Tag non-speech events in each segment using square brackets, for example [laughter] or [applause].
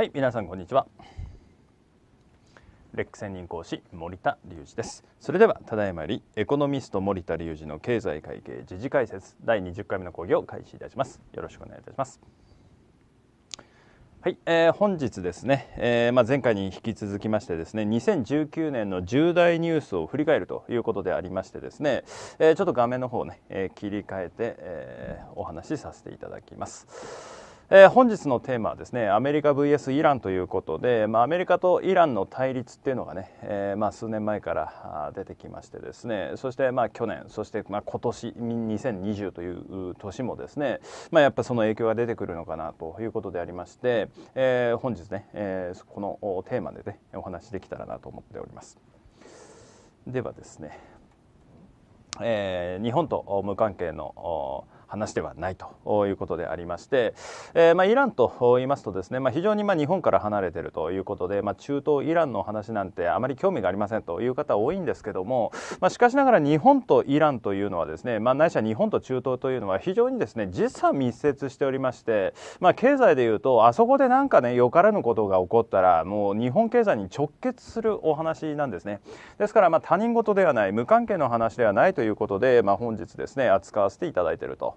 はい皆さんこんにちはレック専任講師森田隆二ですそれではただいまよりエコノミスト森田隆二の経済会計時事解説第20回目の講義を開始いたしますよろしくお願いいたしますはい、えー、本日ですね、えー、まあ、前回に引き続きましてですね2019年の重大ニュースを振り返るということでありましてですね、えー、ちょっと画面の方ね、え切り替えて、えお話しさせていただきます。えー、本日のテーマはですねアメリカ VS イランということで、まあ、アメリカとイランの対立っていうのがね、えー、まあ、数年前から出てきましてですねそしてまあ去年そしてまあ今年2020という年もですね、まあ、やっぱその影響が出てくるのかなということでありまして、えー、本日ね、えこのテーマでねお話できたらなと思っております。ではですね、え日本と無関係の話ではないということでありまして、えー、まあ、イランと言いますとですね、まあ、非常にま日本から離れているということで、まあ、中東イランの話なんてあまり興味がありませんという方多いんですけども、ましかしながら日本とイランというのはですね、まないしは日本と中東というのは非常にですね実は密接しておりまして、ま経済でいうとあそこでなんかねよからぬことが起こったらもう日本経済に直結するお話なんですねですからま他人事ではない無関係の話ではないということで、ま本日ですね扱わせていただいていると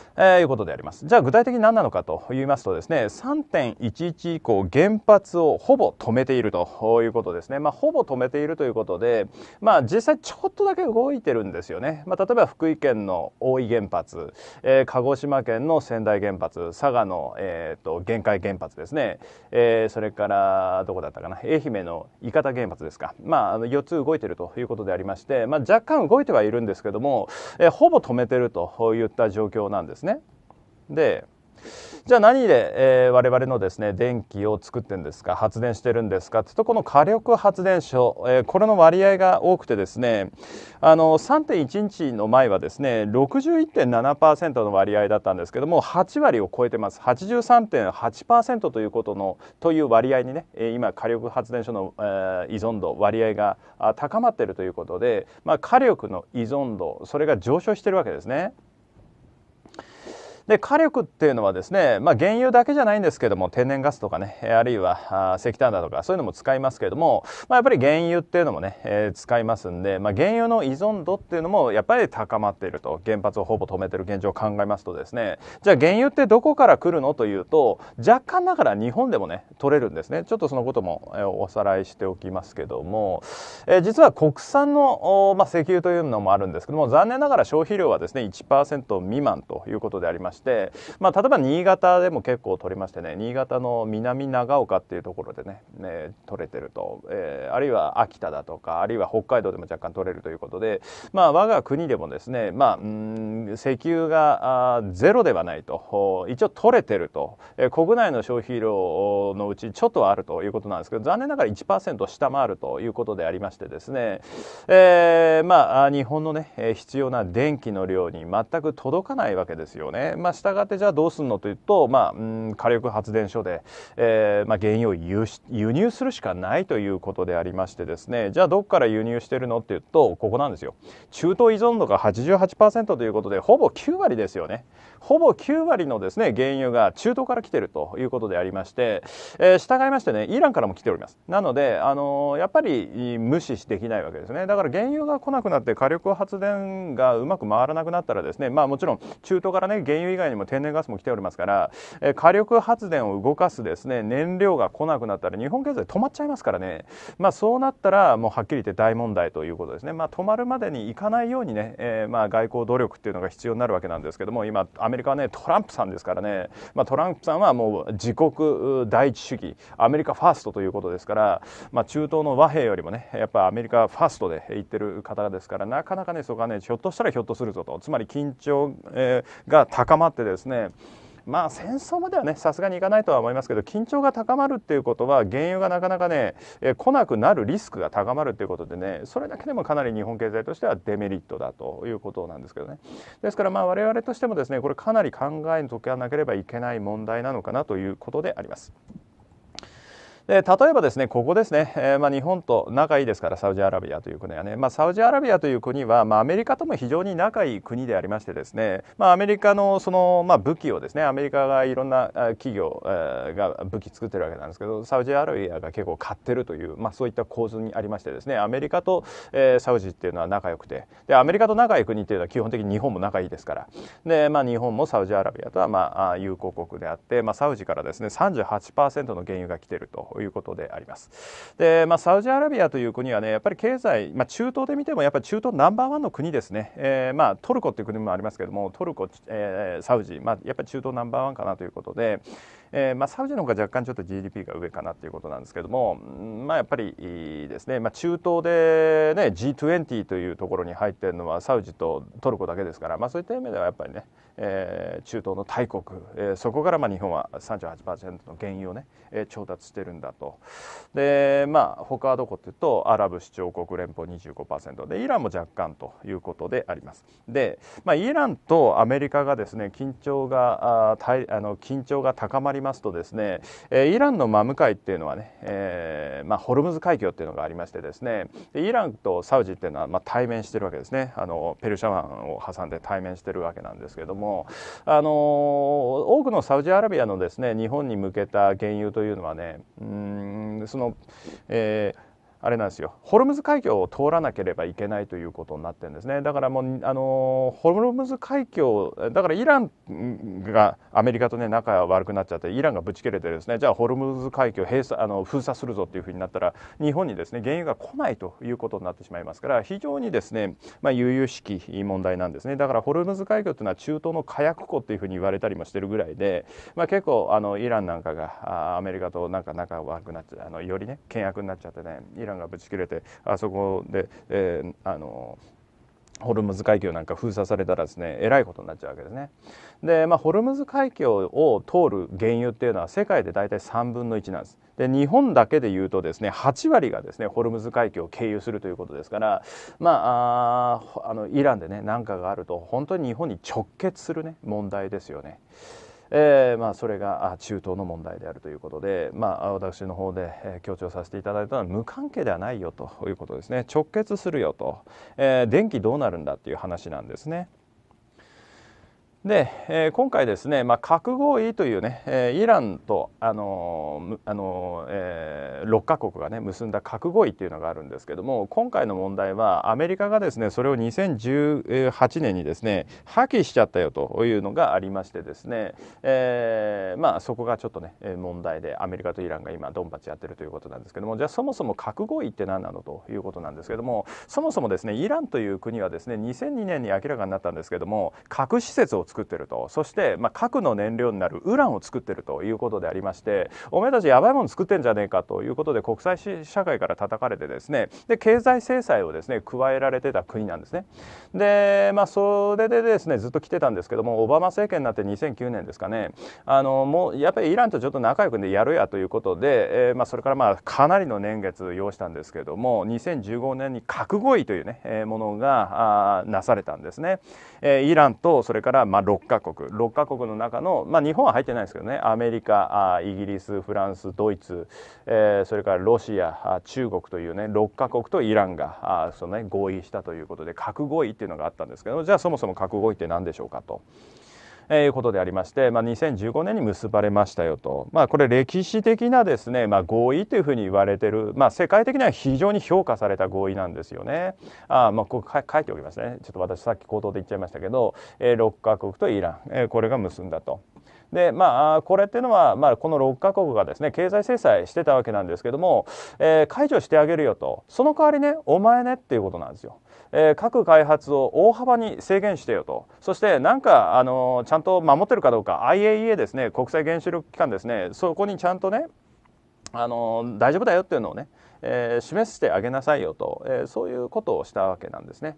えー、いうことであります。じゃあ具体的に何なのかと言いますとですね、3.11以降原発をほぼ止めているということですね。まあ、ほぼ止めているということで、まあ、実際ちょっとだけ動いてるんですよね。まあ、例えば福井県の大井原発、えー、鹿児島県の仙台原発、佐賀の、えーと、玄海原発ですね、えー、それからどこだったかな、愛媛の伊方原発ですか。まあ、あの4つ動いてるということでありまして、まあ、若干動いてはいるんですけども、えー、ほぼ止めてるといった状況なんです。ですね。でじゃあ何で、えー、我々のですね電気を作ってるんですか発電してるんですかっていうとこの火力発電所、えー、これの割合が多くてですねあの3.1日の前はですね61.7%の割合だったんですけども8割を超えてます83.8%ということのという割合にね今火力発電所の、えー、依存度割合が高まっているということで、まあ、火力の依存度それが上昇してるわけですね。で火力っていうのはですね、まあ、原油だけじゃないんですけども天然ガスとかねあるいは石炭だとかそういうのも使いますけれども、まあ、やっぱり原油っていうのもね、えー、使いますんで、まあ、原油の依存度っていうのもやっぱり高まっていると原発をほぼ止めてる現状を考えますとですねじゃあ原油ってどこから来るのというと若干ながら日本でもね取れるんですねちょっとそのこともおさらいしておきますけども、えー、実は国産の、まあ、石油というのもあるんですけども残念ながら消費量はですね1%未満ということでありましてしてまあ例えば新潟でも結構取れましてね新潟の南長岡っていうところでねね取れてると、えー、あるいは秋田だとかあるいは北海道でも若干取れるということでまあ我が国でもですねまあ石油があゼロではないと一応取れてると、えー、国内の消費量のうちちょっとはあるということなんですけど残念ながら1%下回るということでありましてですね、えー、まあ日本のね必要な電気の量に全く届かないわけですよね。まあ、したがってじゃあどうするのというと、まあ、火力発電所で、えー、まあ、原油を輸入するしかないということでありましてですねじゃあどこから輸入してるのというとここなんですよ中東依存度が88%ということでほぼ9割ですよねほぼ9割のですね原油が中東から来ているということでありまして、えー、従いましてねイランからも来ておりますなので、あのー、やっぱり無視できないわけですねだから原油が来なくなって火力発電がうまく回らなくなったらですねまあもちろん中東からね原油以外にも天然ガスも来ておりますから、えー、火力発電を動かすですね燃料が来なくなったら日本経済止まっちゃいますからねまあそうなったらもうはっきり言って大問題ということですねまあ止まるまでにいかないようにね、えー、まあ外交努力っていうのが必要になるわけなんですけども今アメリカはねトランプさんですからね、まあ、トランプさんはもう自国第一主義アメリカファーストということですから、まあ、中東の和平よりもねやっぱアメリカファーストで言ってる方ですからなかなかねそこはねひょっとしたらひょっとするぞとつまり緊張、えー、が高まってですねまあ戦争まではねさすがにいかないとは思いますけど緊張が高まるっていうことは原油がなかなかね、え来なくなるリスクが高まるっていうことでねそれだけでもかなり日本経済としてはデメリットだということなんですけどねですからまあ我々としてもですねこれかなり考えときはなければいけない問題なのかなということであります。で例えばですねここですね、えー、まあ、日本と仲いいですからサウジアラビアという国はね、まあ、サウジアラビアという国は、まあ、アメリカとも非常に仲いい国でありましてですね、まアメリカのその、ま武器をですねアメリカがいろんな企業が武器作ってるわけなんですけどサウジアラビアが結構買ってるという、まそういった構図にありましてですねアメリカと、えー、サウジっていうのは仲良くてでアメリカと仲いい国っていうのは基本的に日本も仲いいですからで、ま日本もサウジアラビアとは、ま友好国であって、まサウジからですね38%の原油が来てるということであります。で、まあ、サウジアラビアという国はね、やっぱり経済、まあ、中東で見ても、やっぱり中東ナンバーワンの国ですね、えー、まあ、トルコという国もありますけれども、トルコ、えー、サウジ、まあ、やっぱり中東ナンバーワンかなということで、えー、まあ、サウジの方が若干ちょっと GDP が上かなということなんですけども、まあ、やっぱりですね、まあ、中東で、ね、G20 というところに入っているのはサウジとトルコだけですから、まあ、そういった意味ではやっぱりね、えー、中東の大国、えー、そこからまあ日本は38%の原油をね、えー、調達してるんだとでまあ他はどこっていうとアラブ首長国連邦25%でイランも若干ということでありますで、まあ、イランとアメリカがですね緊張があたいあの緊張が高まりますとですね、えイランの真向かいっていうのはね、えー、まあ、ホルムズ海峡っていうのがありましてですねイランとサウジっていうのは、まあ、対面してるわけですねあのペルシャ湾を挟んで対面してるわけなんですけども、あの多くのサウジアラビアのですね日本に向けた原油というのはねうんその、えーあれなんですよホルムズ海峡を通らなければいけないということになってるんですねだからもうあのホルムズ海峡だからイランがアメリカとね仲悪くなっちゃってイランがぶち切れてですねじゃあホルムズ海峡閉鎖あの封鎖するぞっていうふうになったら日本にですね原油が来ないということになってしまいますから非常にですねまあ悠々しき問題なんですねだからホルムズ海峡というのは中東の火薬庫っていうふうに言われたりもしてるぐらいでまあ結構あのイランなんかがアメリカとなんか仲悪くなっちゃあのよりね険悪になっちゃってねイランランがぶち切れてあそこで、えー、あのホルムズ海峡なんか封鎖されたらですねえらいことになっちゃうわけですね。で、まあ、ホルムズ海峡を通る原油っていうのは世界で大体3分の1なんです。で日本だけで言うとですね8割がですねホルムズ海峡を経由するということですからまああのイランでね何かがあると本当に日本に直結するね問題ですよね。えー、まあ、それが中東の問題であるということで、まあ、私の方で、え強調させていただいたのは無関係ではないよということですね直結するよと、えー、電気どうなるんだっていう話なんですね。で、えー、今回ですね、まあ、核合意というね、えー、イランと、あのあのえー、6カ国がね結んだ核合意っていうのがあるんですけども今回の問題はアメリカがですねそれを2018年にですね破棄しちゃったよというのがありましてですね、えー、まあそこがちょっとね問題でアメリカとイランが今ドンパチやってるということなんですけどもじゃあそもそも核合意って何なのということなんですけどもそもそもですねイランという国はですね2002年に明らかになったんですけども核施設を作ってるとそして、まあ、核の燃料になるウランを作ってるということでありましてお前たちやばいもの作ってんじゃねえかということで国際社会から叩かれてですねで経済制裁をですね加えられてた国なんですね。でまあそれでですねずっと来てたんですけどもオバマ政権になって2009年ですかねあのもうやっぱりイランとちょっと仲良くでやるやということで、えー、まあ、それからまあかなりの年月要したんですけども2015年に核合意というね、えー、ものがなされたんですね。えー、イランとそれから6カ国6カ国の中の、まあ、日本は入ってないですけどねアメリカあイギリスフランスドイツ、えー、それからロシアあ中国というね6カ国とイランがあその、ね、合意したということで核合意っていうのがあったんですけどじゃあそもそも核合意って何でしょうかと。えいうことでありまして、まあ、2015年に結ばれましたよと、まあ、これ歴史的なですね、まあ、合意というふうに言われてる、まあ、世界的には非常に評価された合意なんですよね。あまあこう書いておきますねちょっと私さっき口頭で言っちゃいましたけど、えー、6カ国とイラン、えー、これが結んだと。でまあこれっていうのは、まあ、この6カ国がですね経済制裁してたわけなんですけども、えー、解除してあげるよとその代わりねお前ねっていうことなんですよ。えー、各開発を大幅に制限してよとそしてなんか、あのちゃんと守ってるかどうか IAEA ですね国際原子力機関ですねそこにちゃんとねあの大丈夫だよっていうのをね、えー、示してあげなさいよと、えー、そういうことをしたわけなんですね。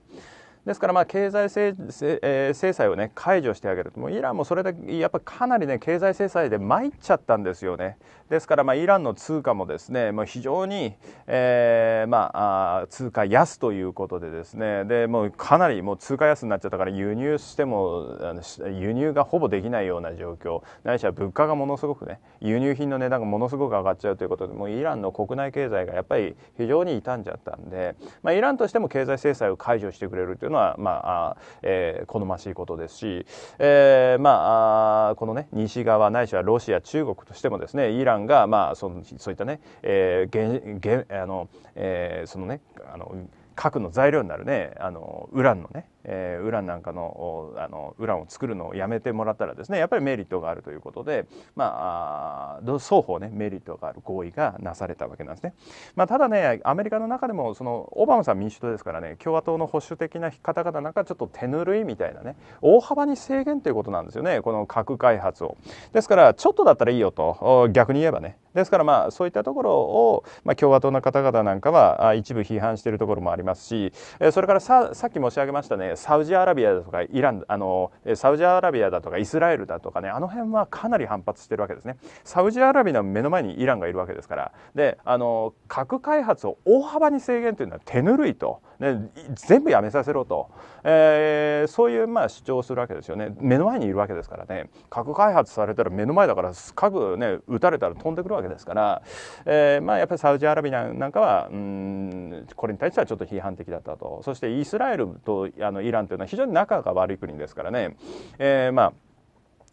ですからまあ経済制,、えー、制裁を、ね、解除してあげるもうイランもそれだけやっぱかなり、ね、経済制裁で参っちゃったんですよね。ですからまあイランの通貨もですねもう非常に、えーまあ、通貨安ということでですねでもうかなりもう通貨安になっちゃったから輸入してもあの輸入がほぼできないような状況ないしは物価がものすごくね輸入品の値段がものすごく上がっちゃうということでもうイランの国内経済がやっぱり非常に傷んじゃったんで、まあ、イランとしても経済制裁を解除してくれるというのは、まあえー、好ましいことですし、えーまあ、この、ね、西側ないしはロシア、中国としてもですねイランが、まあ、そのそういったね、えーげげあのえー、そのねあの核の材料になるねあのウランのねえー、ウランなんかのあのウランを作るのをやめてもらったらですねやっぱりメリットがあるということで、まあ、双方ねメリットがある合意がなされたわけなんですね。まあ、ただねアメリカの中でもそのオバマさん民主党ですからね共和党の保守的な方々なんかちょっと手ぬるいみたいなね大幅に制限ということなんですよねこの核開発を。ですからちょっとだったらいいよと逆に言えばねですからまあそういったところを、まあ、共和党の方々なんかは一部批判しているところもありますしそれからささっき申し上げましたねサウジアラビアだとかイランあのサウジアラビアだとかイスラエルだとかねあの辺はかなり反発してるわけですねサウジアラビアの目の前にイランがいるわけですからであの核開発を大幅に制限というのは手ぬるいと。ね、全部やめさせろと、えー、そういうまあ主張するわけですよね目の前にいるわけですからね核開発されたら目の前だから核ね撃たれたら飛んでくるわけですから、えー、まあやっぱりサウジアラビアなんかはうんこれに対してはちょっと批判的だったとそしてイスラエルとあのイランというのは非常に仲が悪い国ですからね、えー、まあ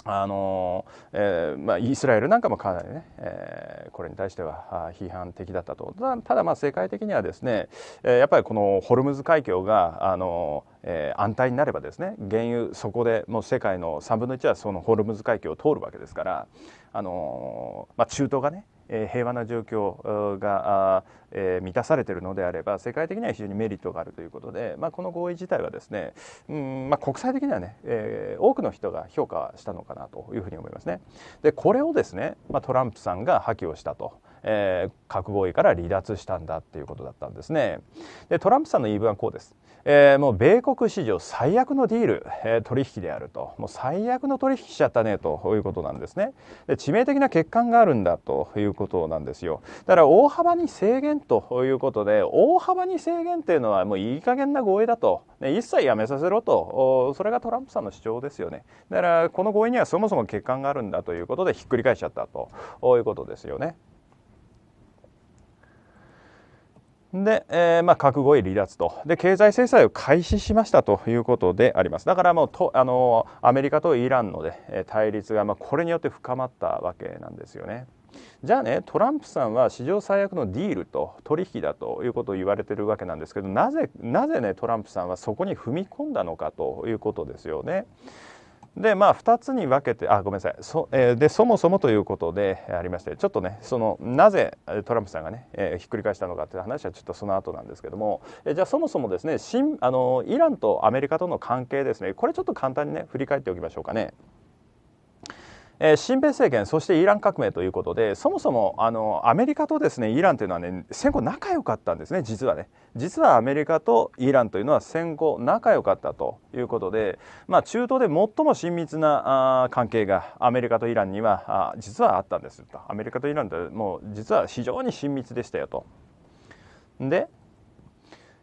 あのえー、まあ、イスラエルなんかもかなりね、えー、これに対しては批判的だったとただまあ世界的にはですね、えー、やっぱりこのホルムズ海峡があの、え安泰になればですね原油そこでもう世界の3分の1はそのホルムズ海峡を通るわけですから、あのまあ、中東がねえ平和な状況が、え満たされているのであれば世界的には非常にメリットがあるということで、まあ、この合意自体はですね、うんまあ、国際的にはね、えー、多くの人が評価したのかなというふうに思いますね。でこれをですね、まあ、トランプさんが破棄をしたと。えー、核合意から離脱したんだっていうことだったんですね。でトランプさんの言い分はこうです。えー、もう米国史上最悪のディール、えー、取引であるともう最悪の取引しちゃったねということなんですねで致命的な欠陥があるんだということなんですよだから大幅に制限ということで大幅に制限というのはもういい加減な合意だと、ね、一切やめさせろとそれがトランプさんの主張ですよねだからこの合意にはそもそも欠陥があるんだということでひっくり返しちゃったということですよね。で、えー、まあ、核合意離脱とで、経済制裁を開始しましたということであります、だからもうとあのアメリカとイランの、ね、対立が、まあ、これによって深まったわけなんですよね。じゃあねトランプさんは史上最悪のディールと取引だということを言われているわけなんですけどなぜなぜねトランプさんはそこに踏み込んだのかということですよね。でまあ2つに分けてあごめんなさいそ,、えー、でそもそもということでありましてちょっとねそのなぜトランプさんがね、えー、ひっくり返したのかという話はちょっとその後なんですけども、えー、じゃあそもそもですねあのイランとアメリカとの関係ですねこれちょっと簡単にね振り返っておきましょうかね。えー、新米政権そしてイラン革命ということでそもそもあのアメリカとですねイランというのはね戦後仲良かったんですね実はね実はアメリカとイランというのは戦後仲良かったということで、まあ、中東で最も親密なあ関係がアメリカとイランにはあ実はあったんですアメリカとイランってもう実は非常に親密でしたよと。で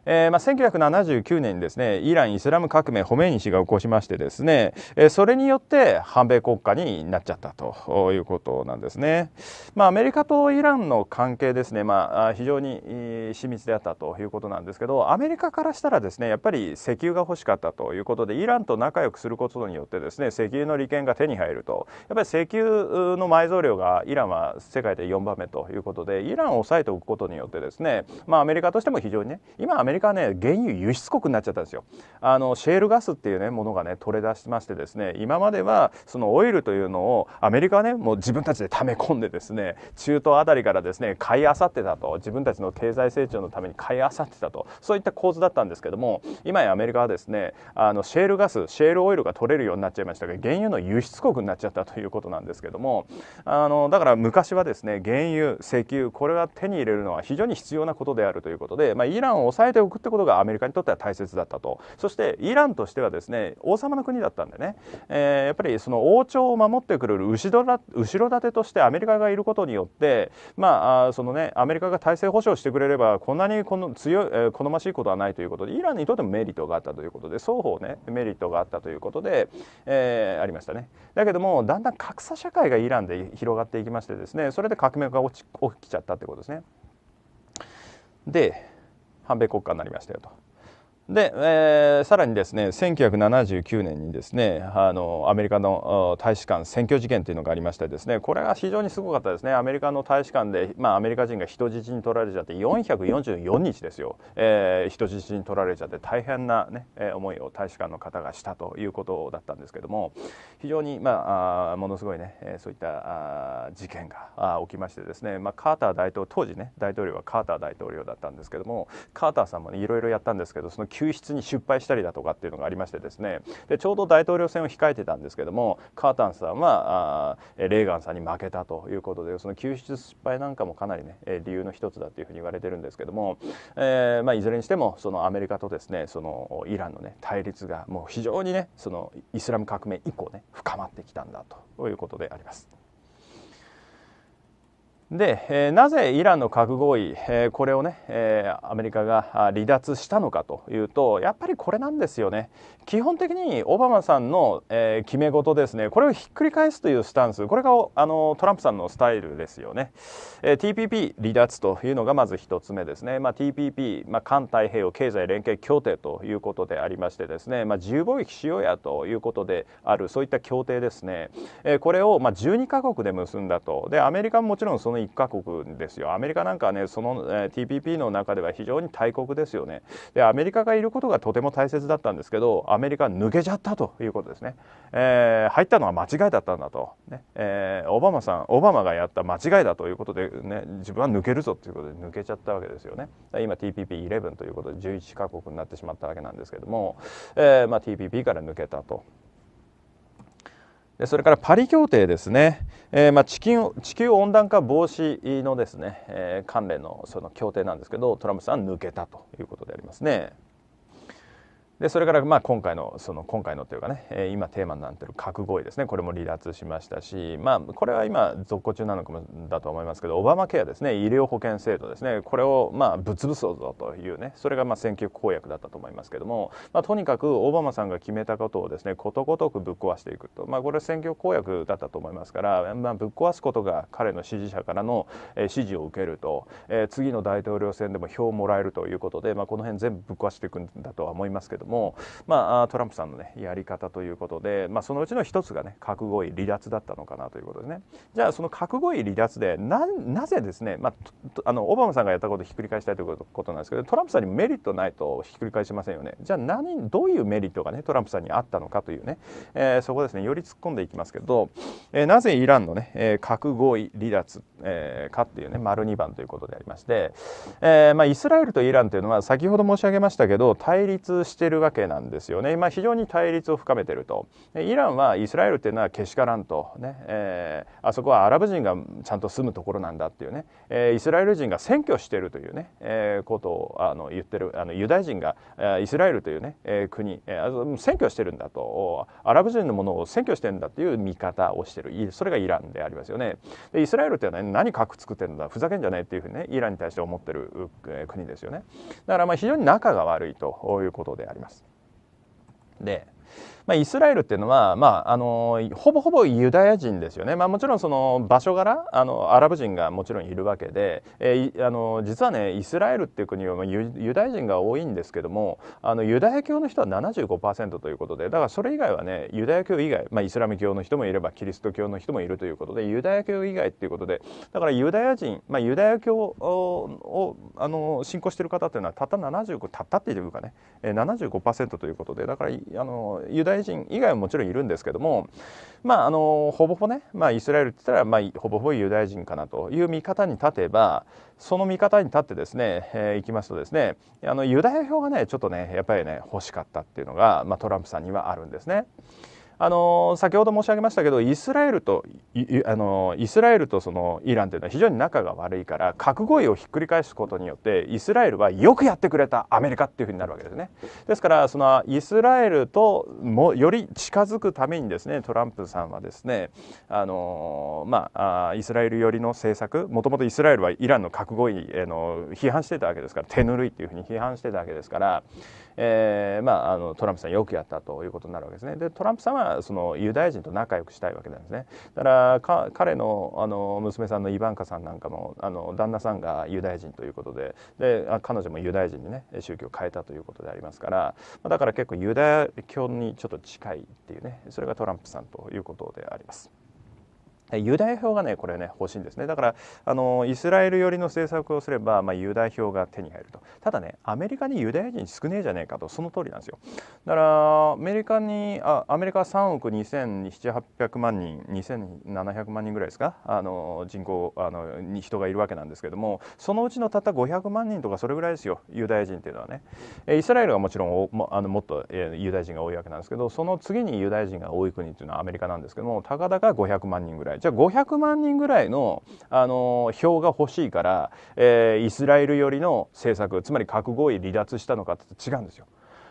えー、まあ、1979年にですねイラン・イスラム革命ホメイニ氏が起こしましてですね、えそれによって反米国家になっちゃったということなんですね。まあ、アメリカとイランの関係ですね、まあ、非常に親密であったということなんですけどアメリカからしたらですねやっぱり石油が欲しかったということでイランと仲良くすることによってですね石油の利権が手に入るとやっぱり石油の埋蔵量がイランは世界で4番目ということでイランを抑えておくことによってですね、まあ、アメリカとしても非常にね今アメリカリカはね原油輸出国になっちゃったんですよあのシェールガスっていうねものがね取れ出しましてですね今まではそのオイルというのをアメリカはねもう自分たちで溜め込んでですね中東あたりからですね買いあさってたと自分たちの経済成長のために買いあさってたとそういった構図だったんですけども今やアメリカはですねあのシェールガスシェールオイルが取れるようになっちゃいましたが原油の輸出国になっちゃったということなんですけどもあのだから昔はですね原油石油これは手に入れるのは非常に必要なことであるということで、まあ、イランを抑えておおくってことがアメリカにとっては大切だったとそしてイランとしてはですね王様の国だったんでね、えー、やっぱりその王朝を守ってくれる後ろ後ろ盾としてアメリカがいることによってまあそのねアメリカが体制保障してくれればこんなにこの強い、えー、好ましいことはないということでイランにとってもメリットがあったということで双方ねメリットがあったということで、えー、ありましたね。だけどもだんだん格差社会がイランで広がっていきましてですねそれで革命が起きちゃったってことですね。で反米国家になりましたよとで、えー、さらにですね1979年にですねあのアメリカの大使館占拠事件というのがありましてですねこれが非常にすごかったですねアメリカの大使館で、まあ、アメリカ人が人質に取られちゃって444日ですよ、えー、人質に取られちゃって大変な、ね、思いを大使館の方がしたということだったんですけども非常に、まあ、ものすごいねそういった事件が起きましてですね、まあ、カーター大統当時ね大統領はカーター大統領だったんですけどもカーターさんもいろいろやったんですけどその救出に失敗したりだとかっていうのがありましてですねでちょうど大統領選を控えてたんですけどもカータンさんはあレーガンさんに負けたということでその救出失敗なんかもかなりね理由の一つだというふうに言われてるんですけども、えーまあ、いずれにしてもそのアメリカとですねそのイランのね対立がもう非常にねそのイスラム革命以降ね深まってきたんだということであります。で、えなぜイランの核合意、えこれをね、えアメリカが離脱したのかというとやっぱりこれなんですよね基本的にオバマさんの、え決め事ですねこれをひっくり返すというスタンスこれがあのトランプさんのスタイルですよね、え TPP 離脱というのがまず1つ目ですね、まあ、TPP、まあ、環太平洋経済連携協定ということでありましてですね、まあ、自由貿易しようやということであるそういった協定ですね、えこれを、ま12カ国で結んだとでアメリカももちろんそのの一カ国ですよアメリカなんかはねその、えー、TPP の中では非常に大国ですよねでアメリカがいることがとても大切だったんですけどアメリカ抜けちゃったということですね、えー、入ったのは間違いだったんだと、ねえー、オバマさんオバマがやった間違いだということで、ね、自分は抜けるぞということで抜けちゃったわけですよね今 TPP11 ということで11カ国になってしまったわけなんですけども、えーまあ、TPP から抜けたとでそれからパリ協定ですね、えー、まあ、地球地球温暖化防止のですね、えー、関連のその協定なんですけどトランプさん抜けたということでありますね。でそれからまあ今回のその今回のというかね、えー、今テーマになっている核合意ですねこれも離脱しましたしまあこれは今続行中なのかもだと思いますけどオバマケアですね医療保険制度ですねこれをまあぶつぶそうぞというねそれがまあ選挙公約だったと思いますけども、まあ、とにかくオバマさんが決めたことをですねことごとくぶっ壊していくとまあこれ選挙公約だったと思いますから、まあ、ぶっ壊すことが彼の支持者からの支持を受けると、えー、次の大統領選でも票をもらえるということで、まあ、この辺全部ぶっ壊していくんだとは思いますけども、まあ、トランプさんの、ね、やり方ということで、まあ、そのうちの一つが、ね、核合意離脱だったのかなということですね。じゃあその核合意離脱でなぜですね、まあ、あのオバマさんがやったことをひっくり返したいということなんですけどトランプさんにメリットないとひっくり返しませんよね。じゃあ何どういうメリットが、ね、トランプさんにあったのかというね、えー、そこですねより突っ込んでいきますけど、えー、なぜイランの、ねえー、核合意離脱、えー、かっていうね丸2番ということでありまして、えーまあ、イスラエルとイランというのは先ほど申し上げましたけど対立しているるわけなんですよね、まあ、非常に対立を深めてるとイランはイスラエルっていうのはけしからんとね、えー、あそこはアラブ人がちゃんと住むところなんだっていうね、えー、イスラエル人が占拠してるというね、えー、ことをあの言ってるあのユダヤ人がイスラエルというね、えー、国、えー、占拠してるんだとアラブ人のものを占拠してるんだという見方をしてるそれがイランでありますよねでイスラエルっていうのは、ね、何核作ってるんだふざけんじゃねえっていうふうにねイランに対して思ってる国ですよねだからまあ非常に仲が悪いということでありますますでまあ、イスラエルっていうのは、まあ、あのほぼほぼユダヤ人ですよね、まあ、もちろんその場所柄あのアラブ人がもちろんいるわけで、えー、あの実はねイスラエルっていう国はユユダヤ人が多いんですけどもあのユダヤ教の人は75%ということでだからそれ以外はねユダヤ教以外、まあ、イスラム教の人もいればキリスト教の人もいるということでユダヤ教以外っていうことでだからユダヤ人、まあ、ユダヤ教をあの信仰してる方っていうのはたった75たったっていうかね75%ということでだからあのユダヤ人以外はもちろんいるんですけどもまああのほぼほぼね、まあ、イスラエルって言ったら、まあ、ほぼほぼユダヤ人かなという見方に立てばその見方に立ってですね、えー、いきますとですねあのユダヤ票がねちょっとねやっぱりね欲しかったっていうのが、まあ、トランプさんにはあるんですね。あの先ほど申し上げましたけどイスラエルとあのイスラエルとそのイランというのは非常に仲が悪いから核合意をひっくり返すことによってイスラエルはよくやってくれたアメリカっていうふうになるわけですねですからそのイスラエルともより近づくためにですねトランプさんはですねあのまあイスラエル寄りの政策もともとイスラエルはイランの核合意への批判してたわけですから手ぬるいっていうふうに批判してたわけですからえー、まあ、あのトランプさんよくやったということになるわけですねでトランプさんはそのユダヤ人と仲良くしたいわけなんですねだから彼のあの娘さんのイバンカさんなんかもあの旦那さんがユダヤ人ということでで彼女もユダヤ人にね宗教を変えたということでありますからだから結構ユダヤ教にちょっと近いっていうねそれがトランプさんということであります。ユダヤ票がねこれね欲しいんですねだからあのイスラエル寄りの政策をすれば、まあ、ユダヤ票が手に入るとただねアメリカにユダヤ人少ねえじゃねえかとその通りなんですよだからアメリカにあアメリカは3億2 7 0 0万人2700万人ぐらいですかあの人口あのに人がいるわけなんですけどもそのうちのたった500万人とかそれぐらいですよユダヤ人っていうのはねイスラエルはもちろんおもあのもっとユダヤ人が多いわけなんですけどその次にユダヤ人が多い国っていうのはアメリカなんですけどもたかだか500万人ぐらいじゃあ500万人ぐらいの、あの票が欲しいから、えー、イスラエル寄りの政策つまり核合意離脱したのかって違うんですよ。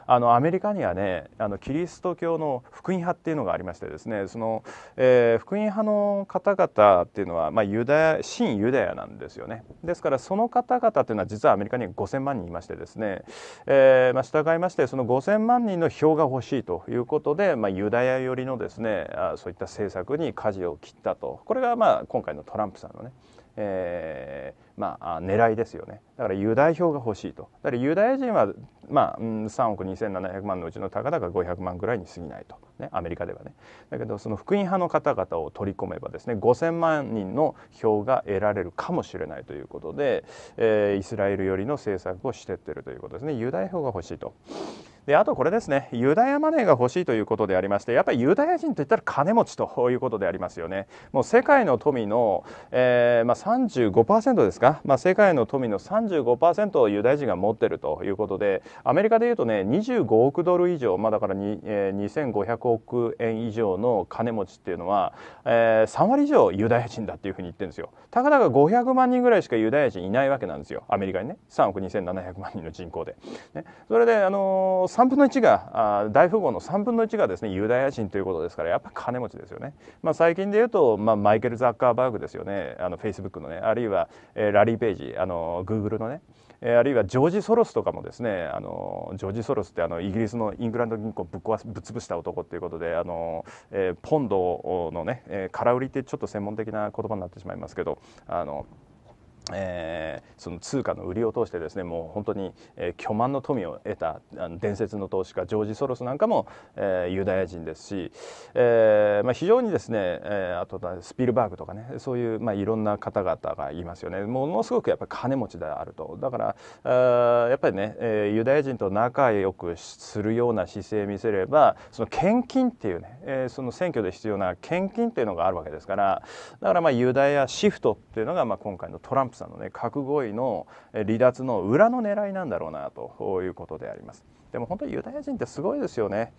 あのアメリカにはねあのキリスト教の福音派っていうのがありましてですねその、えー、福音派の方々っていうのは、まあ、ユダヤ新ユダヤなんですよねですからその方々っていうのは実はアメリカに5,000万人いましてですね、えーまあ、従いましてその5,000万人の票が欲しいということで、まあ、ユダヤ寄りのですねそういった政策に舵を切ったとこれがまあ今回のトランプさんのねえー、まあ、狙いですよねだからユダヤ票が欲しいとだからユダヤ人は、まあ、3億2700万のうちの高々が500万ぐらいに過ぎないと、ね、アメリカではねだけどその福音派の方々を取り込めばですね5,000万人の票が得られるかもしれないということで、えー、イスラエル寄りの政策をしてってるということですねユダヤ票が欲しいと。であとこれですねユダヤマネーが欲しいということでありましてやっぱりユダヤ人といったら金持ちということでありますよねもう世界の富の、えー、まあ、35%ですか、まあ、世界の富の35%をユダヤ人が持ってるということでアメリカでいうとね25億ドル以上、まあ、だからに、えー、2500億円以上の金持ちっていうのは、えー、3割以上ユダヤ人だっていうふうに言ってるんですよたかだか500万人ぐらいしかユダヤ人いないわけなんですよアメリカにね3億2700万人の人口で、ね、それであのー3分の1が大富豪の3分の1がですねユダヤ人ということですからやっぱ金持ちですよね、まあ、最近で言うと、まあ、マイケル・ザッカーバーグですよねあのフェイスブックのねあるいは、えー、ラリー・ページあのグーグルのねあるいはジョージ・ソロスとかもですねあのジョージ・ソロスってあのイギリスのイングランド銀行ぶっ壊すぶっ潰した男ということであの、えー、ポンドのね空売りってちょっと専門的な言葉になってしまいますけどあの。えー、その通貨の売りを通してですねもう本当に、えー、巨万の富を得たあの伝説の投資家ジョージ・ソロスなんかも、えー、ユダヤ人ですし、えーまあ、非常にですね、えー、あとスピルバーグとかねそういう、まあ、いろんな方々がいますよねものすごくやっぱり金持ちであるとだからあやっぱりね、えー、ユダヤ人と仲良くするような姿勢を見せればその献金っていうね、えー、その選挙で必要な献金っていうのがあるわけですからだからまあユダヤシフトっていうのが、まあ、今回のトランププさんのね核合意の離脱の裏の狙いなんだろうなということであります。でも本当にユダヤ人ってすごいですよね。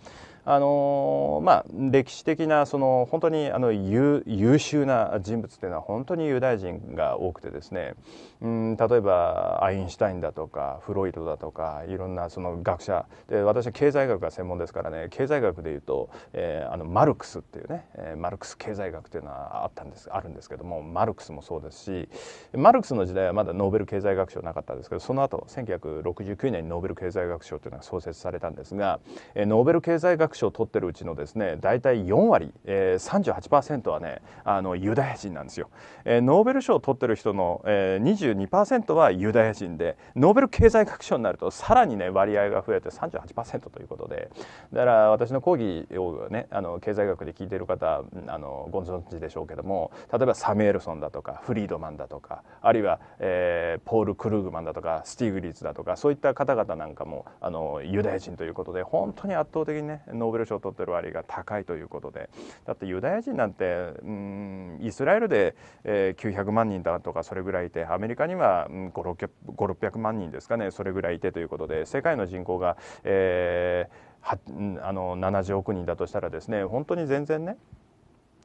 あのまあ、歴史的なその本当にあの優秀な人物というのは本当にユダヤ人が多くてですね、うん、例えばアインシュタインだとかフロイトだとかいろんなその学者で私は経済学が専門ですからね経済学でいうと、えー、あのマルクスっていうね、えー、マルクス経済学というのはあったんですあるんですけどもマルクスもそうですしマルクスの時代はまだノーベル経済学賞なかったんですけどその後1969年にノーベル経済学賞というのが創設されたんですが、えー、ノーベル経済学賞賞を取ってるうちのですね大体4割、えー、38%はねあのユダヤ人なんですよ、えー、ノーベル賞を取ってる人の、えー、22%はユダヤ人でノーベル経済学賞になるとさらにね割合が増えて38%ということでだから私の講義をねあの経済学で聞いてる方あのご存知でしょうけども例えばサミュエルソンだとかフリードマンだとかあるいは、えー、ポール・クルーグマンだとかスティーグリーツだとかそういった方々なんかもあのユダヤ人ということで本当に圧倒的にねノーベルノーベル賞を取ってる割が高いということでだってユダヤ人なんてうんイスラエルで、えー、900万人だとかそれぐらいいてアメリカには5600万人ですかねそれぐらいいてということで世界の人口が、えー、はあの70億人だとしたらですね本当に全然ね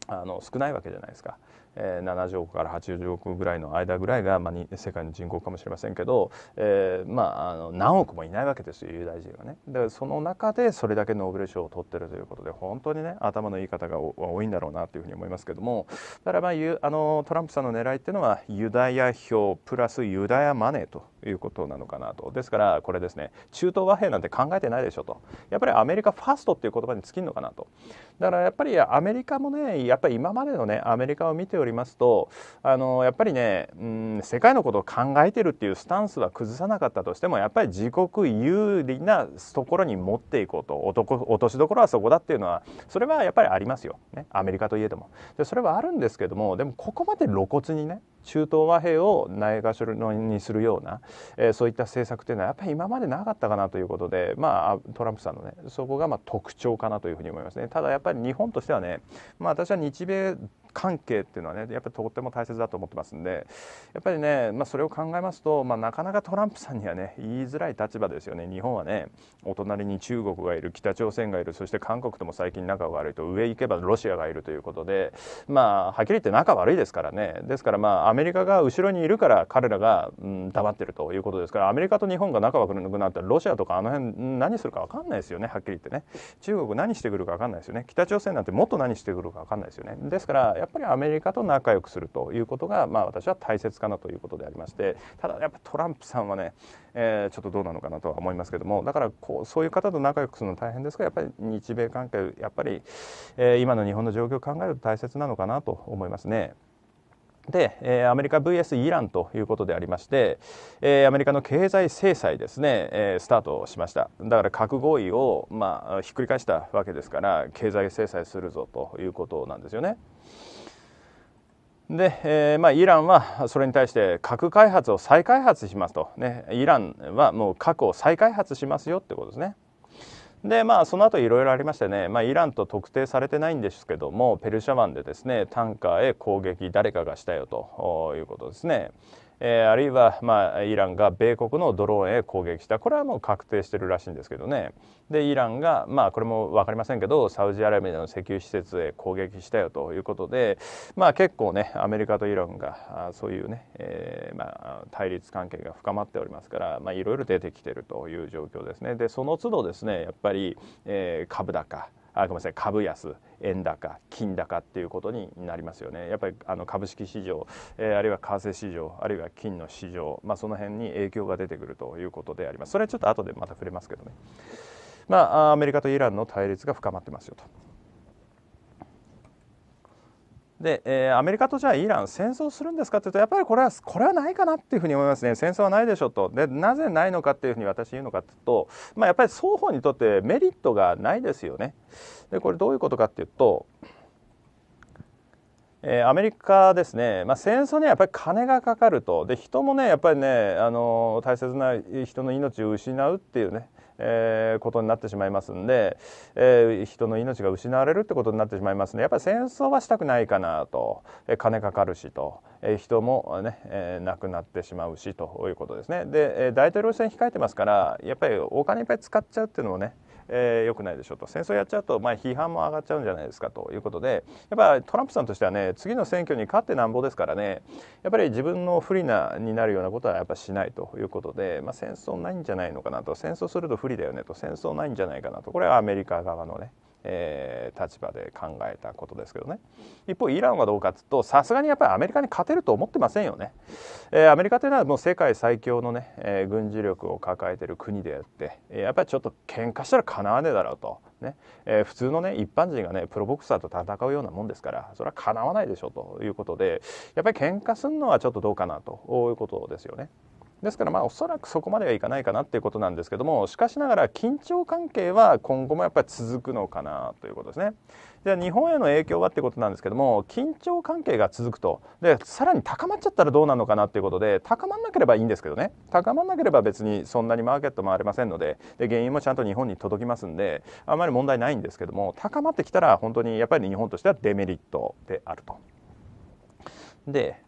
あの少ないわけじゃないですか。えー、70億から80億ぐらいの間ぐらいが、まあ、世界の人口かもしれませんけど、えーまあ、あの何億もいないわけですよユダヤ人がね。でその中でそれだけノーベル賞を取ってるということで本当にね頭のいい方が多いんだろうなというふうに思いますけどもだから、まあ、あのトランプさんの狙いっていうのはユダヤ票プラスユダヤマネーということなのかなとですからこれですね中東和平なんて考えてないでしょとやっぱりアメリカファーストっていう言葉に尽きるのかなとだからやっぱりアメリカもねやっぱり今までのねアメリカを見ておりますとあのやっぱりね、うん、世界のことを考えてるっていうスタンスは崩さなかったとしてもやっぱり自国有利なところに持っていこうと落としどころはそこだっていうのはそれはやっぱりありますよ、ね、アメリカといえどもでそれはあるんですけどもでもここまで露骨にね中東和平をないがしろにするような、えー、そういった政策というのはやっぱり今までなかったかなということで、まあ、トランプさんの、ね、そこがま特徴かなというふうに思いますねただやっぱり日本としてはね、まあ、私は日米関係っていうのはねやっぱりとっても大切だと思ってますんでやっぱりね、まあ、それを考えますと、まあ、なかなかトランプさんにはね言いづらい立場ですよね日本はねお隣に中国がいる北朝鮮がいるそして韓国とも最近仲が悪いと上行けばロシアがいるということでまあはっきり言って仲悪いですからねですからまあアメリカが後ろにいるから彼らが、うん、黙ってるということですからアメリカと日本が仲悪くなったらロシアとかあの辺何するか分かんないですよねはっきり言ってね中国何してくるか分かんないですよね北朝鮮なんてもっと何してくるか分かんないですよねですからやっぱりアメリカと仲良くするということが、まあ、私は大切かなということでありましてただやっぱトランプさんはね、えー、ちょっとどうなのかなとは思いますけどもだからこうそういう方と仲良くするの大変ですがやっぱり日米関係やっぱり、えー、今の日本の状況を考えると大切なのかなと思いますね。で、えアメリカ VS イランということでありまして、えアメリカの経済制裁ですね、えスタートしましただから核合意を、まあ、ひっくり返したわけですから経済制裁するぞということなんですよね。で、えまあ、イランはそれに対して核開発を再開発しますと、ね、イランはもう核を再開発しますよってことですね。でまあその後いろいろありましてね、まあ、イランと特定されてないんですけどもペルシャ湾でですねタンカーへ攻撃誰かがしたよということですね。えー、あるいは、まあ、イランが米国のドローンへ攻撃したこれはもう確定してるらしいんですけどねでイランが、まあ、これも分かりませんけどサウジアラビアの石油施設へ攻撃したよということで、まあ、結構ねアメリカとイランがあそういうね、えー、まあ、対立関係が深まっておりますから、まいろいろ出てきてるという状況ですね。でその都度ですねやっぱり、えー、株高あごめんなさい株安円高金高っていうことになりますよねやっぱりあの株式市場、えー、あるいは為替市場あるいは金の市場、まあ、その辺に影響が出てくるということでありますそれはちょっと後でまた触れますけどねまあアメリカとイランの対立が深まってますよと。で、えー、アメリカとじゃあイラン戦争するんですかというとやっぱりこれはこれはないかなっていうふうに思いますね戦争はないでしょうとでなぜないのかっていうふうに私言うのかというと、まあ、やっぱり双方にとってメリットがないですよね。でこれどういうことかっていうと、えー、アメリカですね、まあ、戦争にはやっぱり金がかかるとで人もねやっぱりねあの大切な人の命を失うっていうねえー、ことになってしまいますんで、えー、人の命が失われるってことになってしまいますのでやっぱり戦争はしたくないかなと、えー、金かかるしと、えー、人もね、えー、亡くなってしまうしということですねで、えー、大統領選控えてますからやっぱりお金いっぱい使っちゃうっていうのもねえー、良くないでしょうと戦争やっちゃうと、まあ、批判も上がっちゃうんじゃないですかということでやっぱトランプさんとしてはね次の選挙に勝ってなんぼですからねやっぱり自分の不利なになるようなことはやっぱしないということで、まあ、戦争ないんじゃないのかなと戦争すると不利だよねと戦争ないんじゃないかなとこれはアメリカ側のねえー、立場で考えたことですけどね一方イランはどうかっつうとさすがにやっぱりアメリカに勝てると思ってませんよね、えー、アメリカというのはもう世界最強のね、えー、軍事力を抱えてる国であってやっぱりちょっと喧嘩したらかなわねえだろうとね、えー、普通のね一般人がねプロボクサーと戦うようなもんですからそれはかなわないでしょうということでやっぱり喧嘩するのはちょっとどうかなということですよね。ですからまあおそらくそこまではいかないかなっていうことなんですけどもしかしながら緊張関係は今後もやっぱり続くのかなということですね。じゃあ日本への影響はってことなんですけども緊張関係が続くとでさらに高まっちゃったらどうなのかなっていうことで高まんなければいいんですけどね高まんなければ別にそんなにマーケット回れませんのでで原油もちゃんと日本に届きますんであまり問題ないんですけども高まってきたら本当にやっぱり日本としてはデメリットであると。で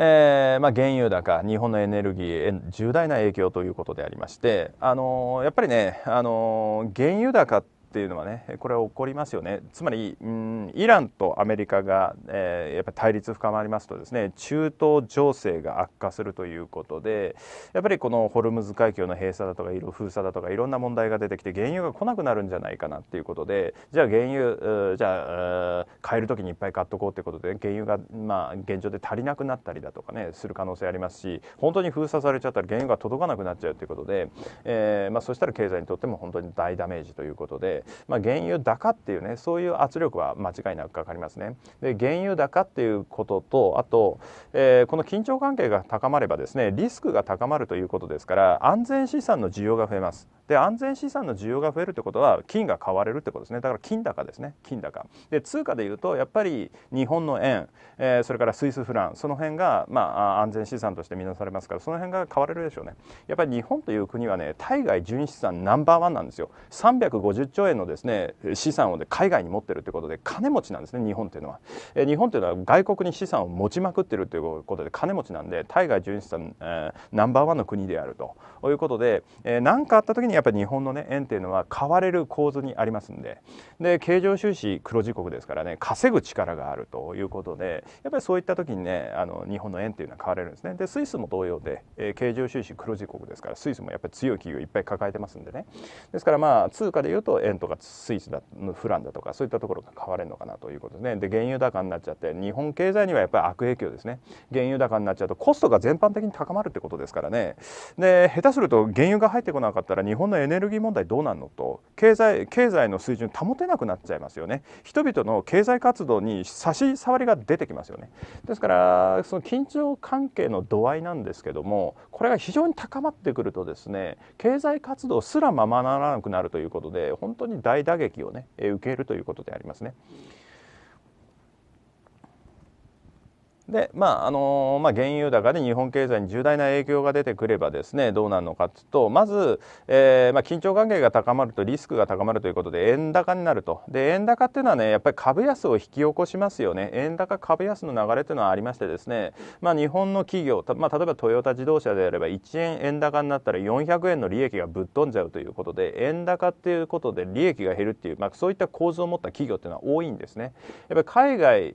えー、まあ、原油高、日本のエネルギーへ重大な影響ということでありまして、あのー、やっぱりね、あのー、原油高ってっていうのはねこれは起こりますよねつまり、うん、イランとアメリカが、えー、やっぱり対立深まりますとですね中東情勢が悪化するということでやっぱりこのホルムズ海峡の閉鎖だとか封鎖だとかいろんな問題が出てきて原油が来なくなるんじゃないかなっていうことでじゃあ原油じゃあ買える時にいっぱい買っとこうってことで原油がまあ現状で足りなくなったりだとかねする可能性ありますし本当に封鎖されちゃったら原油が届かなくなっちゃうということで、えーまあ、そしたら経済にとっても本当に大ダメージということで。で、まあ、原油高っていうねそういう圧力は間違いなくかかりますね。で原油高っていうこととあと、えー、この緊張関係が高まればですねリスクが高まるということですから安全資産の需要が増えます。で安全資産の需要が増えるってことは金が買われるってことですねだから金高ですね金高で通貨でいうとやっぱり日本の円、えー、それからスイスフランその辺が、まあ、安全資産として見なされますからその辺が買われるでしょうねやっぱり日本という国はね対外純資産ナンバーワンなんですよ350兆円のですね資産を、ね、海外に持ってるってことで金持ちなんですね日本っていうのは、えー、日本っていうのは外国に資産を持ちまくってるということで金持ちなんで対外純資産、えー、ナンバーワンの国であるということで、えー、何かあった時にやっぱり日本のね円っていうのは買われる構図にありますんでで経常収支黒字国ですからね稼ぐ力があるということでやっぱりそういった時にねあの日本の円っていうのは買われるんですねでスイスも同様で、えー、経常収支黒字国ですからスイスもやっぱり強い企業いっぱい抱えてますんでねですからまあ通貨でいうと円とかスイスだフランだとかそういったところが買われるのかなということですねで原油高になっちゃって日本経済にはやっぱり悪影響ですね原油高になっちゃうとコストが全般的に高まるってことですからねで下手すると原油が入ってこなかったら日本のエネルギー問題どうなんのと経済経済の水準保てなくなっちゃいますよね人々の経済活動に差し障りが出てきますよねですからその緊張関係の度合いなんですけどもこれが非常に高まってくるとですね経済活動すらままならなくなるということで本当に大打撃をね受けるということでありますね。で、まああのまあ、原油高で日本経済に重大な影響が出てくればですねどうなるのかというとまず、えーまあ、緊張関係が高まるとリスクが高まるということで円高になるとで円高っていうのはねやっぱり株安を引き起こしますよね円高株安の流れというのはありましてですね、まあ、日本の企業、まあ、例えばトヨタ自動車であれば1円円高になったら400円の利益がぶっ飛んじゃうということで円高っていうことで利益が減るっていう、まあ、そういった構図を持った企業というのは多いんですね。やっぱり海外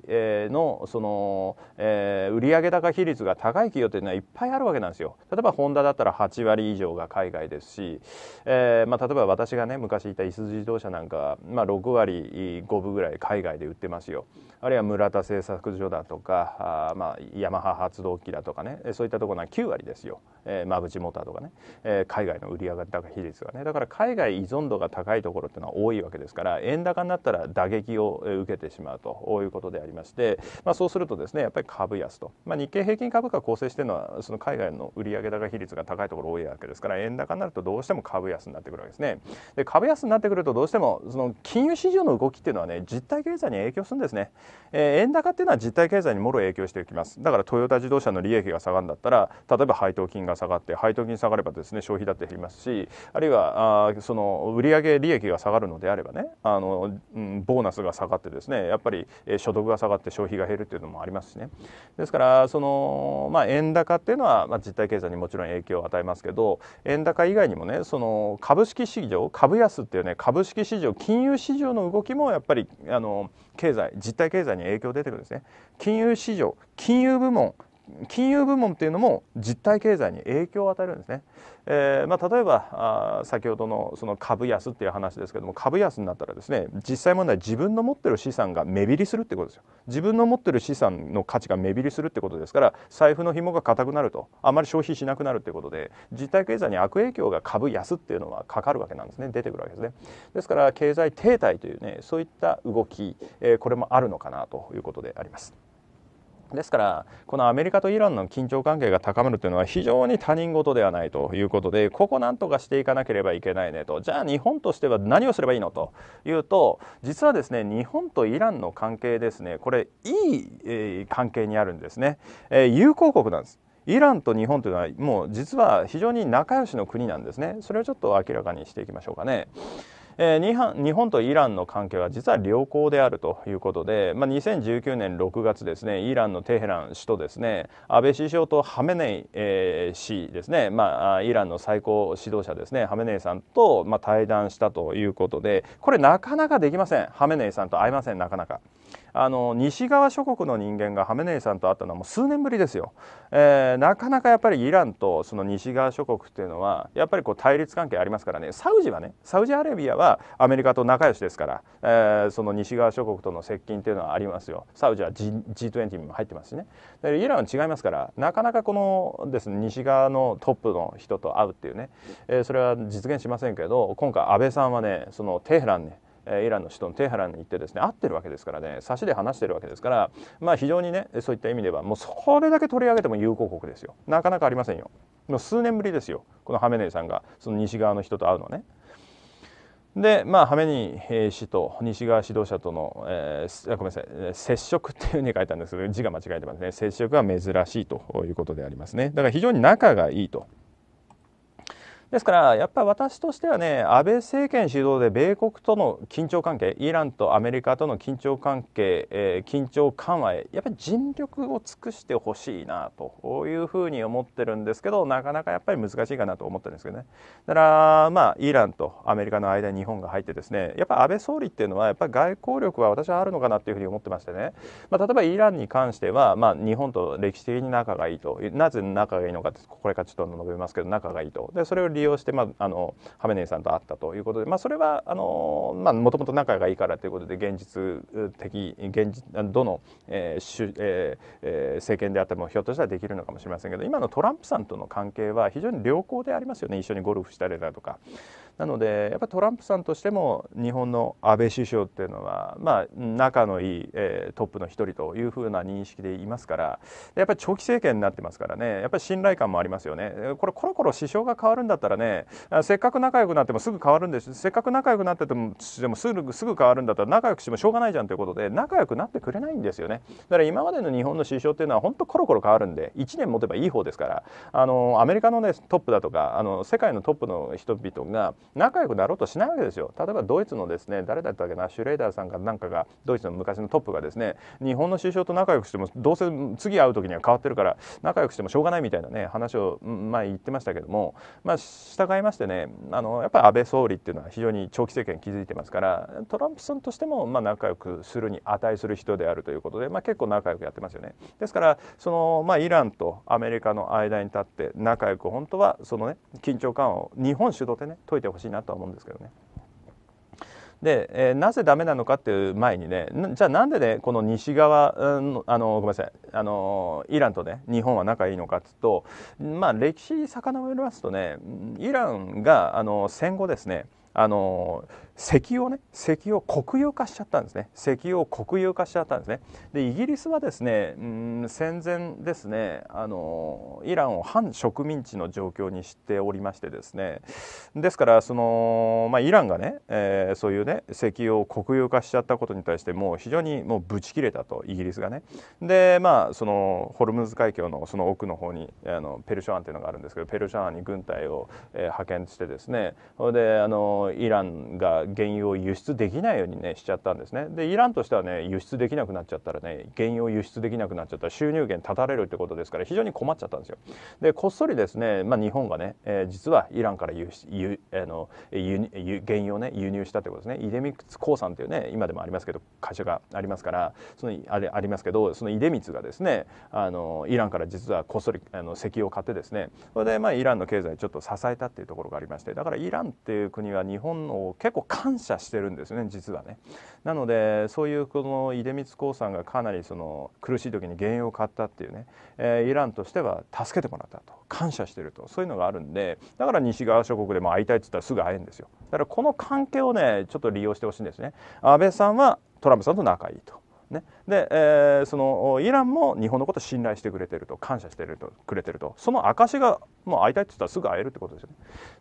のそのえー、売上高比率が高い企業というのはいっぱいあるわけなんですよ。例えばホンダだったら8割以上が海外ですし、えーまあ、例えば私がね昔いたいすゞ自動車なんか、まあ、6割5分ぐらい海外で売ってますよ。あるいは村田製作所だとかあ、まあ、ヤマハ発動機だとかねそういったところは9割ですよ、えー、馬淵モーターとかね、えー、海外の売上高比率がねだから海外依存度が高いところっていうのは多いわけですから円高になったら打撃を受けてしまうということでありまして、まあ、そうするとですねやっぱり株安と、まあ、日経平均株価構成しているのはその海外の売上高比率が高いところ多いわけですから円高になるとどうしても株安になってくるわけですねで株安になってくるとどうしてもその金融市場の動きっていうのはね実体経済に影響するんですね、えー、円高っていうのは実体経済にもろ影響してきますだからトヨタ自動車の利益が下がるんだったら例えば配当金が下がって配当金下がればですね消費だって減りますしあるいはあその売上利益が下がるのであればねあの、うん、ボーナスが下がってですねやっぱり所得が下がって消費が減るっていうのもありますしねですからその、まあ、円高っていうのは、まあ、実体経済にもちろん影響を与えますけど円高以外にもねその株式市場株安っていうね株式市場金融市場の動きもやっぱりあの経済実体経済に影響出てくるんですね。金融市場金融部門金融部門というのも実体経済に影響を与えるんですね、えー、まあ、例えばあ先ほどのその株安っていう話ですけども株安になったらですね実際問題自分の持っている資産が目減りするってことですよ自分の持っている資産の価値が目減りするってことですから財布の紐が固くなるとあまり消費しなくなるということで実体経済に悪影響が株安っていうのはかかるわけなんですね出てくるわけですねですから経済停滞というねそういった動き、えー、これもあるのかなということであります。ですからこのアメリカとイランの緊張関係が高まるというのは非常に他人事ではないということでここなんとかしていかなければいけないねとじゃあ日本としては何をすればいいのというと実はですね日本とイランの関係ですねこれいい、えー、関係にあるんですね、えー、友好国なんです。イランと日本というのはもう実は非常に仲良しの国なんですねそれをちょっと明らかにしていきましょうかねえー、日本とイランの関係は実は良好であるということで、まあ、2019年6月ですねイランのテヘラン首都ですね安倍首相とハメネイ、えー、氏ですね、まあ、イランの最高指導者ですねハメネイさんと、まあ、対談したということでこれなかなかできませんハメネイさんと会いませんなかなか。あの西側諸国の人間がハメネイさんと会ったのはもう数年ぶりですよ、えー、なかなかやっぱりイランとその西側諸国っていうのはやっぱりこう対立関係ありますからねサウジはねサウジアラビアはアメリカと仲良しですから、えー、その西側諸国との接近っていうのはありますよサウジは、G、G20 にも入ってますしねイランは違いますからなかなかこのです、ね、西側のトップの人と会うっていうね、えー、それは実現しませんけど今回安倍さんはねそのテヘランねイランの首都のテヘランに行ってですね会ってるわけですからね差しで話してるわけですからまあ非常にねそういった意味ではもうそれだけ取り上げても友好国ですよなかなかありませんよもう数年ぶりですよこのハメネイさんがその西側の人と会うのね。でまあ、ハメニー氏と西側指導者との、えー、ごめんなさい接触っていうふうに書いたんですけど字が間違えてますね接触は珍しいということでありますねだから非常に仲がいいとですから、やっぱり私としてはね、安倍政権主導で米国との緊張関係、イランとアメリカとの緊張関係、えー、緊張緩和へ、やっぱり尽力を尽くしてほしいなというふうに思ってるんですけど、なかなかやっぱり難しいかなと思ってるんですけどね。だから、まあ、イランとアメリカの間に日本が入ってですね、やっぱ安倍総理っていうのは、やっぱり外交力は私はあるのかなというふうに思ってましてね、まあ、例えばイランに関しては、まあ、日本と歴史的に仲がいいと、なぜ仲がいいのかって、これからちょっと述べますけど、仲がいいと。でそれを理利用して、まあ、あのハメネイさんと会ったということで、まあ、それはもともと仲がいいからということで現実的現実どの、えーえー、政権であってもひょっとしたらできるのかもしれませんけど今のトランプさんとの関係は非常に良好でありますよね一緒にゴルフしたりだとかなのでやっぱトランプさんとしても日本の安倍首相っていうのは、まあ、仲のいい、えー、トップの一人というふうな認識でいますからやっぱり長期政権になってますからねやっぱり信頼感もありますよねこれコロコロ首相が変わるんだったらねせっかく仲良くなってもすぐ変わるんですせっかく仲良くなっててもでもすぐすぐ変わるんだったら仲良くしてもしょうがないじゃんということで仲良くなってくれないんですよねだから今までの日本の首相っていうのは本当コロコロ変わるんで1年持てばいい方ですからあのアメリカの、ね、トップだとかあの世界のトップの人々が仲良くなろうとしないわけですよ例えばドイツのですね誰だったっけなシュレーダーさんかなんかがドイツの昔のトップがですね日本の首相と仲良くしてもどうせ次会う時には変わってるから仲良くしてもしょうがないみたいなね話を前言ってましたけどもまあ従いましてねあのやっぱり安倍総理っていうのは非常に長期政権築いてますからトランプさんとしてもまあ仲良くするに値する人であるということで、まあ、結構仲良くやってますよね。ですからその、まあ、イランとアメリカの間に立って仲良く本当はそのね緊張感を日本主導でね解いてほしいなとは思うんですけどね。で、えー、なぜダメなのかっていう前にねじゃあなんでねこの西側、あのごめんなさいあのイランとね日本は仲いいのかっつうとまあ歴史遡りますとねイランがあの戦後ですねあの石油をね石油を国有化しちゃったんですね石油を国有化しちゃったんですねでイギリスはですね、うん、戦前ですねあのイランを反植民地の状況にしておりましてですねですからその、まあ、イランがね、えー、そういうね石油を国有化しちゃったことに対してもう非常にもうぶち切れたとイギリスがねでまあそのホルムズ海峡のその奥の方にあのペルシャ湾というのがあるんですけどペルシャ湾に軍隊を、えー、派遣してですねであのイランが原油を輸出できないようにねしちゃったんですねでイランとしてはね輸出できなくなっちゃったらね原油を輸出できなくなっちゃったら収入源断たれるってことですから非常に困っちゃったんですよでこっそりですね、まあ、日本がね、えー、実はイランから輸輸あの輸原油をね輸入したってことですねイデミック興産っていうね今でもありますけど会社がありますからそのあれありますけどその出光がですねあのイランから実はこっそりあの石油を買ってですねそれでまあイランの経済ちょっと支えたっていうところがありましてだからイランっていう国は日本の結構感謝してるんですね実はねなのでそういうこの出光興産がかなりその苦しい時に原油を買ったっていうね、えー、イランとしては助けてもらったと感謝してるとそういうのがあるんでだから西側諸国でも会いたいっつったらすぐ会えるんですよだからこの関係をねちょっと利用してほしいんですね安倍さんはトランプさんと仲いいとね、で、えー、そのイランも日本のことを信頼してくれてると感謝してるとくれてるとその証がもう会いたいって言ったらすぐ会えるってことですよね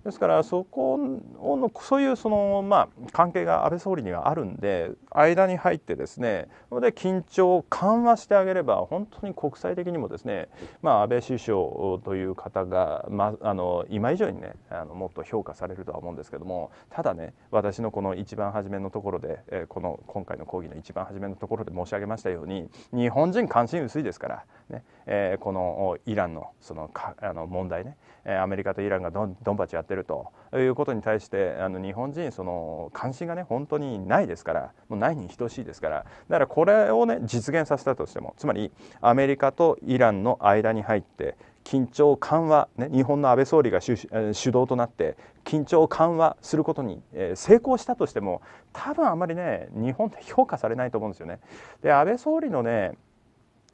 ですからそこのそういうその、まあ、関係が安倍総理にはあるんで間に入ってですねで緊張を緩和してあげれば本当に国際的にもですね、まあ、安倍首相という方が、まあ、あの今以上にねあのもっと評価されるとは思うんですけどもただね私のこの一番初めのところで、えこの今回の講義の一番初めのところでも申し上げましたように日本人関心薄いですから、ねえー、このイランのそのかあの問題ねアメリカとイランがドンドンバチやってるということに対してあの日本人その関心がね本当にないですからもうないに等しいですからだからこれをね実現させたとしてもつまりアメリカとイランの間に入って緊張緩和、ね、日本の安倍総理が主導となって緊張緩和することに、え成功したとしても多分あまりね日本で評価されないと思うんですよね。で安倍総理のね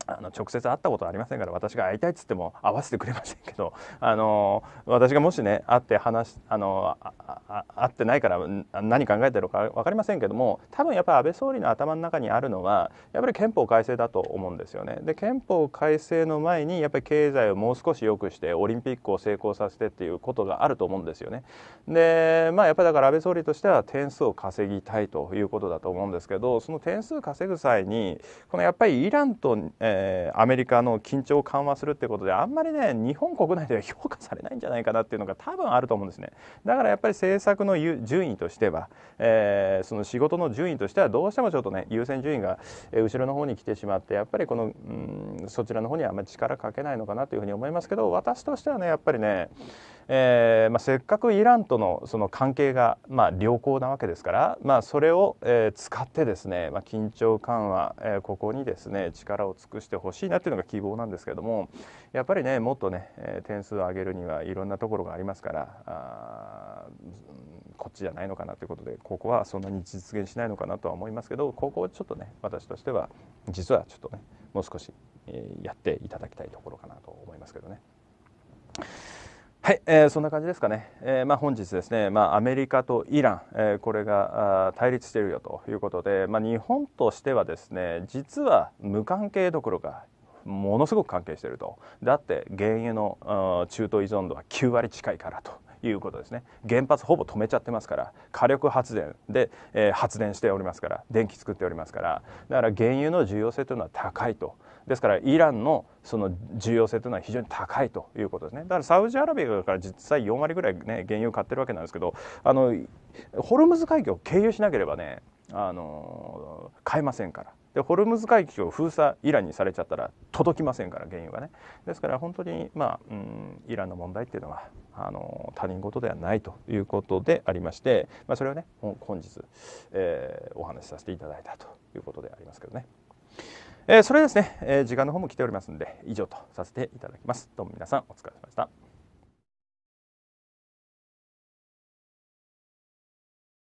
あの直接会ったことはありませんから私が会いたいっつっても会わせてくれませんけど [laughs] あの私がもしね会って話あの会ってないから何考えてるか分かりませんけども多分やっぱり安倍総理の頭の中にあるのはやっぱり憲法改正だと思うんですよね。で憲法改正の前にやっぱり経済をもう少し良くしてオリンピックを成功させてっていうことがあると思うんですよね。でまあやっぱりだから安倍総理としては点数を稼ぎたいということだと思うんですけどその点数稼ぐ際にこのやっぱりイランと、えーえー、アメリカの緊張を緩和するってことであんまりね日本国内では評価されないんじゃないかなっていうのが多分あると思うんですねだからやっぱり政策の順位としては、えー、その仕事の順位としてはどうしてもちょっとね優先順位が後ろの方に来てしまってやっぱりこの、うん、そちらの方にはあんまり力かけないのかなというふうに思いますけど私としてはねやっぱりねえーまあ、せっかくイランとのその関係が、まあ、良好なわけですから、まあ、それを、えー、使ってですね、まあ、緊張緩和、えー、ここにですね力を尽くしてほしいなというのが希望なんですけどもやっぱりねもっとね、えー、点数を上げるにはいろんなところがありますからあこっちじゃないのかなということでここはそんなに実現しないのかなとは思いますけどここをちょっとね私としては実はちょっとねもう少し、えー、やっていただきたいところかなと思いますけどね。はい、えー、そんな感じですかね、えーまあ、本日ですね、まあ、アメリカとイラン、えー、これが対立しているよということで、まあ、日本としてはですね実は無関係どころかものすごく関係しているとだって原油の中東依存度は9割近いからということですね原発ほぼ止めちゃってますから火力発電で、えー、発電しておりますから電気作っておりますからだから原油の重要性というのは高いとですからイランのその重要性というのは非常に高いということですねだからサウジアラビアから実際4割ぐらい、ね、原油を買ってるわけなんですけどあのホルムズ海峡を経由しなければねあの買えませんから。でホルムズ海峡を封鎖イランにされちゃったら届きませんから原油がねですから本当にまあ、うん、イランの問題っていうのはあの他人事ではないということでありまして、まあ、それをね本日、えー、お話しさせていただいたということでありますけどね。えー、それですね、えー、時間の方も来ておりますので以上とさせていただきます。どうも皆さんお疲れ様でした。